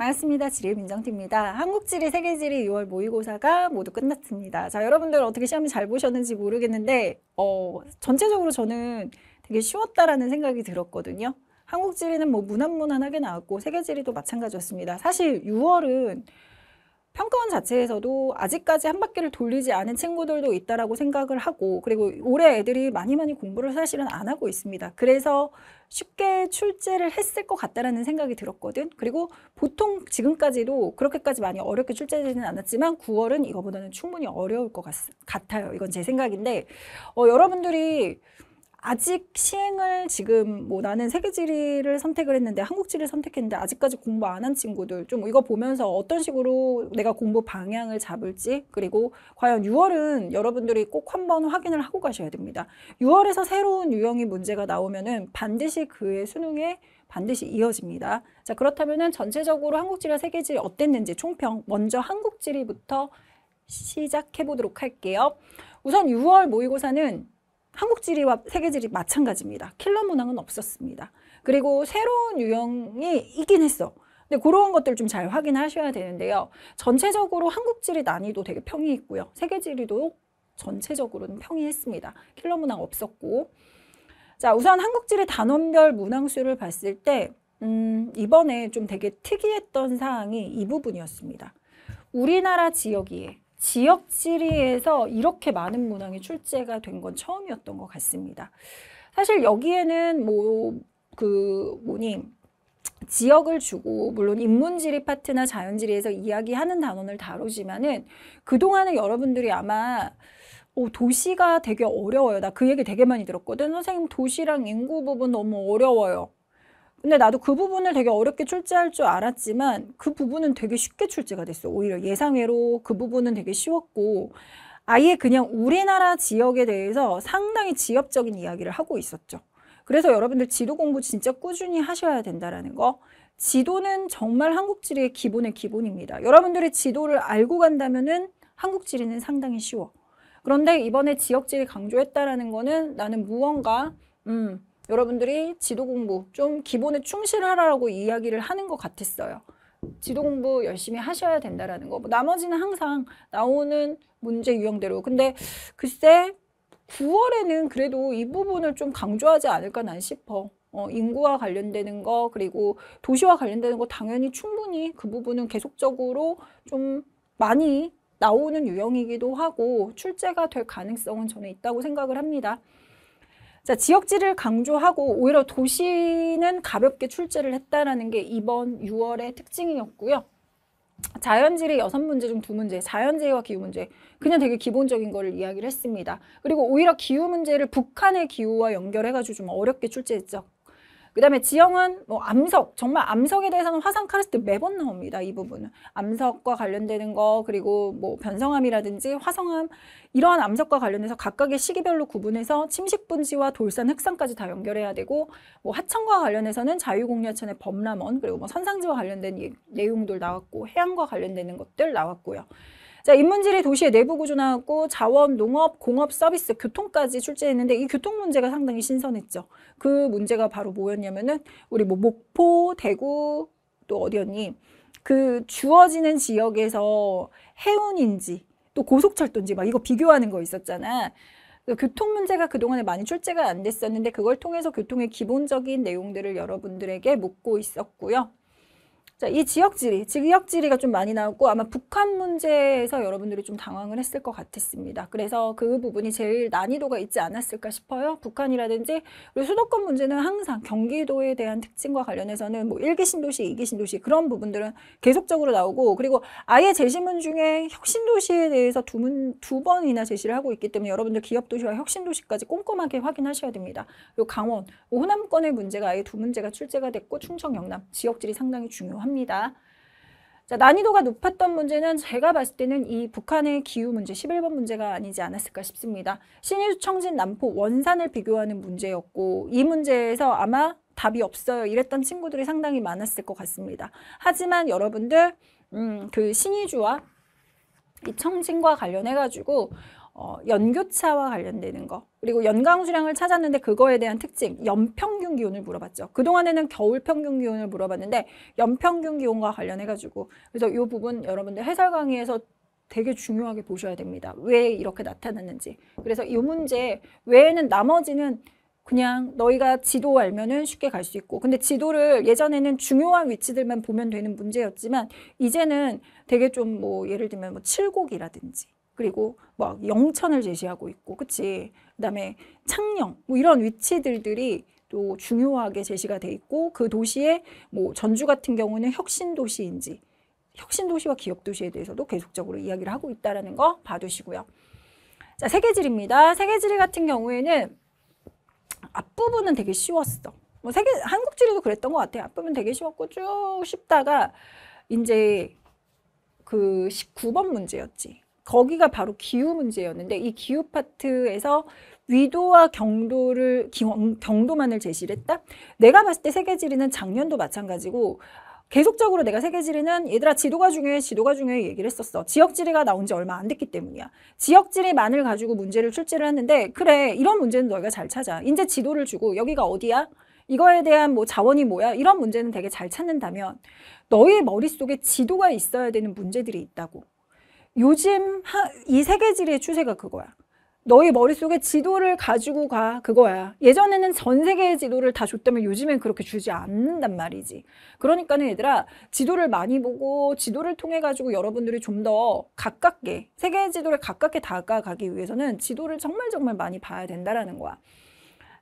반갑습니다. 지리민정팀입니다. 한국지리, 세계지리 6월 모의고사가 모두 끝났습니다. 자, 여러분들 어떻게 시험이 잘 보셨는지 모르겠는데 어, 전체적으로 저는 되게 쉬웠다라는 생각이 들었거든요. 한국지리는 뭐 무난무난하게 나왔고 세계지리도 마찬가지였습니다. 사실 6월은 평가원 자체에서도 아직까지 한 바퀴를 돌리지 않은 친구들도 있다라고 생각을 하고 그리고 올해 애들이 많이 많이 공부를 사실은 안 하고 있습니다. 그래서 쉽게 출제를 했을 것 같다라는 생각이 들었거든. 그리고 보통 지금까지도 그렇게까지 많이 어렵게 출제되지는 않았지만 9월은 이거보다는 충분히 어려울 것 같, 아요 이건 제 생각인데 어, 여러분들이 아직 시행을 지금 뭐 나는 세계지리를 선택을 했는데 한국지리를 선택했는데 아직까지 공부 안 한 친구들 좀 이거 보면서 어떤 식으로 내가 공부 방향을 잡을지 그리고 과연 6월은 여러분들이 꼭 한번 확인을 하고 가셔야 됩니다. 6월에서 새로운 유형의 문제가 나오면은 반드시 그의 수능에 반드시 이어집니다. 자 그렇다면은 전체적으로 한국지리와 세계지리 어땠는지 총평 먼저 한국지리부터 시작해 보도록 할게요. 우선 6월 모의고사는 한국 지리와 세계 지리 마찬가지입니다. 킬러 문항은 없었습니다. 그리고 새로운 유형이 있긴 했어. 근데 그런 것들 좀 잘 확인하셔야 되는데요. 전체적으로 한국 지리 난이도 되게 평이 있고요. 세계 지리도 전체적으로는 평이했습니다. 킬러 문항 없었고. 자, 우선 한국 지리 단원별 문항수를 봤을 때 음, 이번에 좀 되게 특이했던 사항이 이 부분이었습니다. 우리나라 지역이 지역 지리에서 이렇게 많은 문항이 출제가 된 건 처음이었던 것 같습니다. 사실 여기에는 뭐 그 뭐니 지역을 주고 물론 인문지리 파트나 자연지리에서 이야기하는 단원을 다루지만은 그동안에 여러분들이 아마 오, 어, 도시가 되게 어려워요. 나 그 얘기 되게 많이 들었거든. 선생님 도시랑 인구 부분 너무 어려워요. 근데 나도 그 부분을 되게 어렵게 출제할 줄 알았지만 그 부분은 되게 쉽게 출제가 됐어. 오히려 예상외로 그 부분은 되게 쉬웠고 아예 그냥 우리나라 지역에 대해서 상당히 지역적인 이야기를 하고 있었죠. 그래서 여러분들 지도 공부 진짜 꾸준히 하셔야 된다라는 거. 지도는 정말 한국 지리의 기본의 기본입니다. 여러분들이 지도를 알고 간다면은 한국 지리는 상당히 쉬워. 그런데 이번에 지역 지리 강조했다라는 거는 나는 무언가 음, 여러분들이 지도 공부 좀 기본에 충실하라고 이야기를 하는 것 같았어요. 지도 공부 열심히 하셔야 된다라는 거. 뭐 나머지는 항상 나오는 문제 유형대로. 근데 글쎄 9월에는 그래도 이 부분을 좀 강조하지 않을까 난 싶어. 어, 인구와 관련되는 거 그리고 도시와 관련되는 거 당연히 충분히 그 부분은 계속적으로 좀 많이 나오는 유형이기도 하고 출제가 될 가능성은 저는 있다고 생각을 합니다. 자, 지역지를 강조하고 오히려 도시는 가볍게 출제를 했다라는 게 이번 6월의 특징이었고요. 자연지리 여섯 문제 중 두 문제, 자연재해와 기후 문제 그냥 되게 기본적인 거를 이야기를 했습니다. 그리고 오히려 기후 문제를 북한의 기후와 연결해가지고 좀 어렵게 출제했죠. 그 다음에 지형은 뭐 암석, 정말 암석에 대해서는 화상 카르스트 매번 나옵니다. 이 부분은. 암석과 관련되는 거, 그리고 뭐 변성암이라든지 화성암, 이러한 암석과 관련해서 각각의 시기별로 구분해서 침식분지와 돌산, 흑산까지 다 연결해야 되고, 뭐 하천과 관련해서는 자유공유하천의 범람원, 그리고 뭐 선상지와 관련된 예, 내용들 나왔고, 해양과 관련되는 것들 나왔고요. 자, 인문지리 도시의 내부 구조나왔고 자원, 농업, 공업, 서비스, 교통까지 출제했는데 이 교통 문제가 상당히 신선했죠. 그 문제가 바로 뭐였냐면은 우리 뭐 목포, 대구 또 어디였니? 그 주어지는 지역에서 해운인지 또 고속철도인지 막 이거 비교하는 거 있었잖아. 그 교통 문제가 그동안에 많이 출제가 안 됐었는데 그걸 통해서 교통의 기본적인 내용들을 여러분들에게 묻고 있었고요. 자, 이 지역 지리, 지역 지리가 좀 많이 나왔고 아마 북한 문제에서 여러분들이 좀 당황을 했을 것 같았습니다. 그래서 그 부분이 제일 난이도가 있지 않았을까 싶어요. 북한이라든지 그리고 수도권 문제는 항상 경기도에 대한 특징과 관련해서는 뭐 1기 신도시, 2기 신도시 그런 부분들은 계속적으로 나오고 그리고 아예 제시문 중에 혁신도시에 대해서 두, 문, 두 번이나 제시를 하고 있기 때문에 여러분들 기업도시와 혁신도시까지 꼼꼼하게 확인하셔야 됩니다. 그리고 강원, 호남권의 문제가 아예 두 문제가 출제가 됐고 충청, 영남 지역 지리 상당히 중요합니다. 합니다. 자, 난이도가 높았던 문제는 제가 봤을 때는 이 북한의 기후 문제 11번 문제가 아니지 않았을까 싶습니다. 신의주 청진 남포 원산을 비교하는 문제였고 이 문제에서 아마 답이 없어요 이랬던 친구들이 상당히 많았을 것 같습니다. 하지만 여러분들 음, 그 신의주와 이 청진과 관련해가지고 어, 연교차와 관련되는 거 그리고 연강수량을 찾았는데 그거에 대한 특징, 연평 평균 기온을 물어봤죠. 그동안에는 겨울 평균 기온을 물어봤는데 연평균 기온과 관련해가지고 그래서 이 부분 여러분들 해설 강의에서 되게 중요하게 보셔야 됩니다. 왜 이렇게 나타났는지. 그래서 이 문제 외에는 나머지는 그냥 너희가 지도 알면은 쉽게 갈 수 있고 근데 지도를 예전에는 중요한 위치들만 보면 되는 문제였지만 이제는 되게 좀 뭐 예를 들면 뭐 칠곡이라든지 그리고 막 영천을 제시하고 있고 그치 그다음에 창녕 뭐 이런 위치들들이 또 중요하게 제시가 돼 있고 그 도시의 뭐 전주 같은 경우는 혁신 도시인지 혁신 도시와 기업 도시에 대해서도 계속적으로 이야기를 하고 있다라는 거 봐두시고요. 자, 세계지리입니다. 세계지리 같은 경우에는 앞부분은 되게 쉬웠어. 뭐 세계 한국 지리도 그랬던 것 같아요. 앞부분 되게 쉬웠고 쭉 쉽다가 이제 그 19번 문제였지. 거기가 바로 기후 문제였는데 이 기후 파트에서 위도와 경도를 경도만을 제시를 했다. 내가 봤을 때 세계 지리는 작년도 마찬가지고 계속적으로 내가 세계 지리는 얘들아 지도가 중요해 지도가 중요해 얘기를 했었어. 지역 지리가 나온 지 얼마 안 됐기 때문이야. 지역 지리만을 가지고 문제를 출제를 했는데 그래 이런 문제는 너희가 잘 찾아. 이제 지도를 주고 여기가 어디야? 이거에 대한 뭐 자원이 뭐야? 이런 문제는 되게 잘 찾는다면 너의 머릿속에 지도가 있어야 되는 문제들이 있다고. 요즘 하, 이 세계 지리의 추세가 그거야. 너희 머릿속에 지도를 가지고 가 그거야. 예전에는 전 세계의 지도를 다 줬다면 요즘엔 그렇게 주지 않는단 말이지. 그러니까는 얘들아 지도를 많이 보고 지도를 통해 가지고 여러분들이 좀 더 가깝게 세계의 지도를 가깝게 다가가기 위해서는 지도를 정말 정말 많이 봐야 된다라는 거야.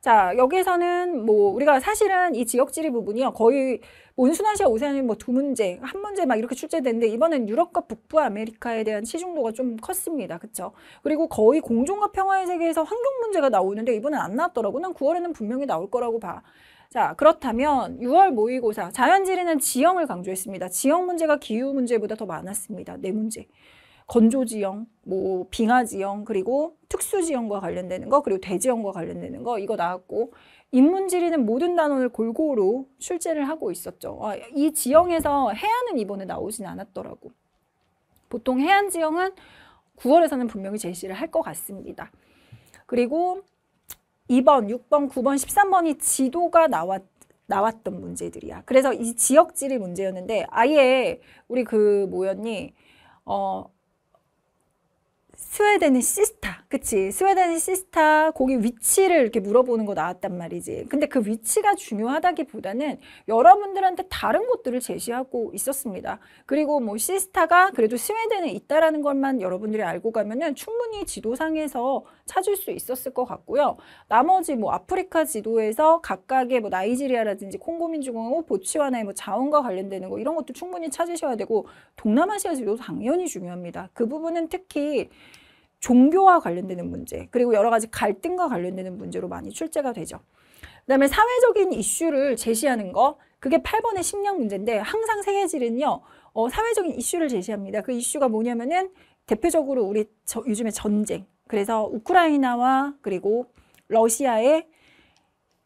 자, 여기에서는 뭐 우리가 사실은 이 지역지리 부분이요. 거의 온순아시아 오세아니 뭐두 문제, 한 문제 막 이렇게 출제되는데 이번엔 유럽과 북부 아메리카에 대한 치중도가 좀 컸습니다. 그쵸 그리고 거의 공존과 평화의 세계에서 환경 문제가 나오는데 이번엔 안 나왔더라고. 난 9월에는 분명히 나올 거라고 봐. 자, 그렇다면 6월 모의고사 자연지리는 지형을 강조했습니다. 지형 문제가 기후 문제보다 더 많았습니다. 네 문제. 건조지형, 뭐 빙하지형, 그리고 특수지형과 관련되는 거, 그리고 대지형과 관련되는 거 이거 나왔고 인문지리는 모든 단원을 골고루 출제를 하고 있었죠. 아, 이 지형에서 해안은 이번에 나오진 않았더라고. 보통 해안 지형은 9월에서는 분명히 제시를 할 것 같습니다. 그리고 2번, 6번, 9번, 13번이 지도가 나왔, 나왔던 문제들이야. 그래서 이 지역지리 문제였는데 아예 우리 그 뭐였니? 어, 스웨덴의 시스타, 그치? 스웨덴의 시스타 거기 위치를 이렇게 물어보는 거 나왔단 말이지. 근데 그 위치가 중요하다기보다는 여러분들한테 다른 것들을 제시하고 있었습니다. 그리고 뭐 시스타가 그래도 스웨덴에 있다라는 것만 여러분들이 알고 가면은 충분히 지도상에서 찾을 수 있었을 것 같고요. 나머지 뭐 아프리카 지도에서 각각의 뭐 나이지리아라든지 콩고민주공화국, 뭐 보츠와나의 뭐 자원과 관련되는 거 이런 것도 충분히 찾으셔야 되고 동남아시아 지도 당연히 중요합니다. 그 부분은 특히 종교와 관련되는 문제 그리고 여러 가지 갈등과 관련되는 문제로 많이 출제가 되죠. 그 다음에 사회적인 이슈를 제시하는 거 그게 8번의 식량 문제인데 항상 세계질은요 어, 사회적인 이슈를 제시합니다. 그 이슈가 뭐냐면은 대표적으로 우리 저, 요즘에 전쟁 그래서 우크라이나와 그리고 러시아의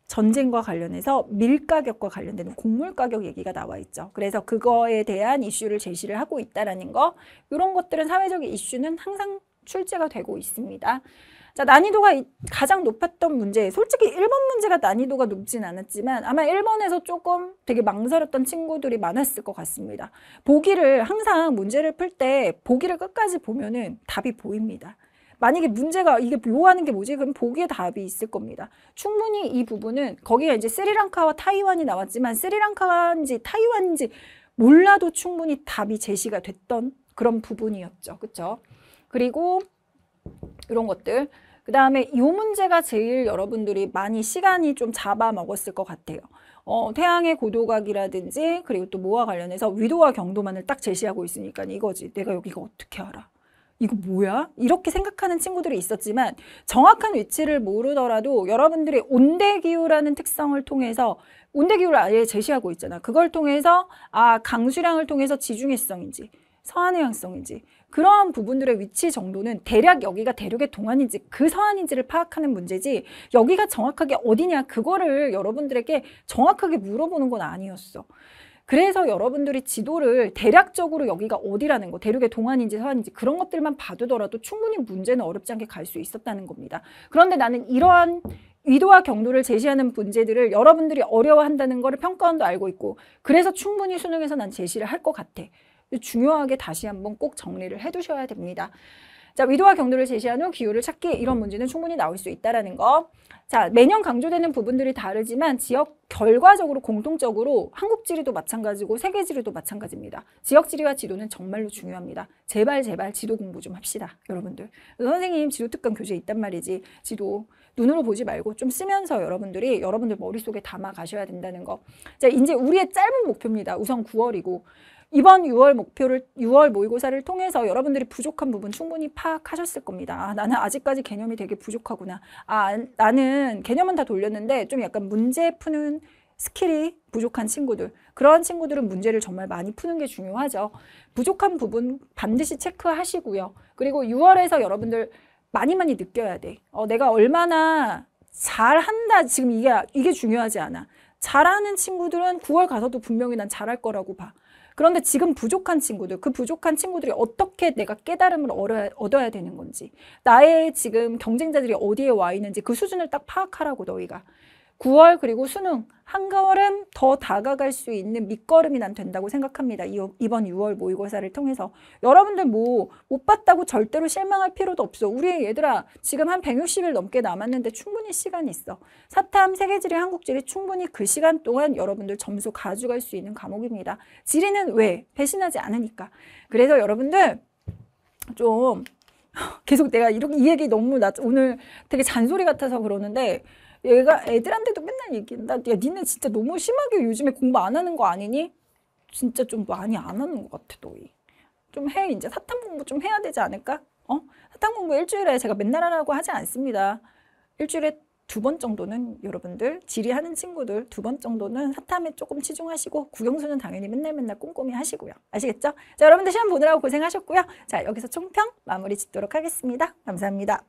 전쟁과 관련해서 밀가격과 관련된는 곡물 가격 얘기가 나와 있죠. 그래서 그거에 대한 이슈를 제시를 하고 있다라는 거 이런 것들은 사회적인 이슈는 항상 출제가 되고 있습니다. 자, 난이도가 가장 높았던 문제. 솔직히 1번 문제가 난이도가 높진 않았지만 아마 1번에서 조금 되게 망설였던 친구들이 많았을 것 같습니다. 보기를 항상 문제를 풀 때 보기를 끝까지 보면은 답이 보입니다. 만약에 문제가 이게 요하는 게 뭐지? 그럼 보기에 답이 있을 겁니다. 충분히 이 부분은 거기에 이제 스리랑카와 타이완이 나왔지만 스리랑카인지 타이완인지 몰라도 충분히 답이 제시가 됐던 그런 부분이었죠. 그렇죠? 그리고 이런 것들. 그 다음에 이 문제가 제일 여러분들이 많이 시간이 좀 잡아먹었을 것 같아요. 어, 태양의 고도각이라든지 그리고 또 뭐와 관련해서 위도와 경도만을 딱 제시하고 있으니까 이거지. 내가 여기가 어떻게 알아? 이거 뭐야? 이렇게 생각하는 친구들이 있었지만 정확한 위치를 모르더라도 여러분들이 온대기후라는 특성을 통해서 온대기후를 아예 제시하고 있잖아. 그걸 통해서 아 강수량을 통해서 지중해성인지 서한해양성인지 그러한 부분들의 위치 정도는 대략 여기가 대륙의 동안인지 그 서안인지를 파악하는 문제지 여기가 정확하게 어디냐 그거를 여러분들에게 정확하게 물어보는 건 아니었어. 그래서 여러분들이 지도를 대략적으로 여기가 어디라는 거, 대륙의 동안인지 서안인지 그런 것들만 봐두더라도 충분히 문제는 어렵지 않게 갈 수 있었다는 겁니다. 그런데 나는 이러한 위도와 경로를 제시하는 문제들을 여러분들이 어려워한다는 것을 평가원도 알고 있고 그래서 충분히 수능에서 난 제시를 할 것 같아. 중요하게 다시 한번 꼭 정리를 해두셔야 됩니다. 자, 위도와 경도를 제시한 후기후를 찾기 이런 문제는 충분히 나올 수있다는 거. 자, 매년 강조되는 부분들이 다르지만 지역 결과적으로 공통적으로 한국 지리도 마찬가지고 세계 지리도 마찬가지입니다. 지역 지리와 지도는 정말로 중요합니다. 제발 제발 지도 공부 좀 합시다, 여러분들. 선생님 지도 특강 교재 있단 말이지. 지도 눈으로 보지 말고 좀 쓰면서 여러분들이 여러분들 머릿속에 담아 가셔야 된다는 거. 자, 이제 우리의 짧은 목표입니다. 우선 9월이고 이번 6월 목표를 6월 모의고사를 통해서 여러분들이 부족한 부분 충분히 파악하셨을 겁니다. 아, 나는 아직까지 개념이 되게 부족하구나. 아, 나는 개념은 다 돌렸는데 좀 약간 문제 푸는 스킬이 부족한 친구들 그런 친구들은 문제를 정말 많이 푸는 게 중요하죠. 부족한 부분 반드시 체크하시고요. 그리고 6월에서 여러분들 많이 많이 느껴야 돼. 어, 내가 얼마나 잘한다 지금 이게 이게 중요하지 않아. 잘하는 친구들은 9월 가서도 분명히 난 잘할 거라고 봐. 그런데 지금 부족한 친구들, 그 부족한 친구들이 어떻게 내가 깨달음을 얻어야 되는 건지, 나의 지금 경쟁자들이 어디에 와 있는지 그 수준을 딱 파악하라고 너희가. 9월 그리고 수능 한 걸음 더 다가갈 수 있는 밑거름이 난 된다고 생각합니다. 이번 6월 모의고사를 통해서. 여러분들 뭐 못 봤다고 절대로 실망할 필요도 없어. 우리 얘들아 지금 한 160일 넘게 남았는데 충분히 시간 있어. 사탐, 세계지리, 한국지리 충분히 그 시간 동안 여러분들 점수 가져갈 수 있는 과목입니다. 지리는 왜? 배신하지 않으니까. 그래서 여러분들 좀 계속 내가 이렇게 이 얘기 너무 나 오늘 되게 잔소리 같아서 그러는데 얘가 애들한테도 맨날 얘기한다. 야, 니네 진짜 너무 심하게 요즘에 공부 안 하는 거 아니니? 진짜 좀 많이 안 하는 것 같아, 너희. 좀 해, 이제 사탐 공부 좀 해야 되지 않을까? 어? 사탐 공부 일주일에 제가 맨날 하라고 하지 않습니다. 일주일에 두 번 정도는 여러분들, 지리하는 친구들 두 번 정도는 사탐에 조금 치중하시고 국영수는 당연히 맨날 맨날 꼼꼼히 하시고요. 아시겠죠? 자, 여러분들 시험 보느라고 고생하셨고요. 자, 여기서 총평 마무리 짓도록 하겠습니다. 감사합니다.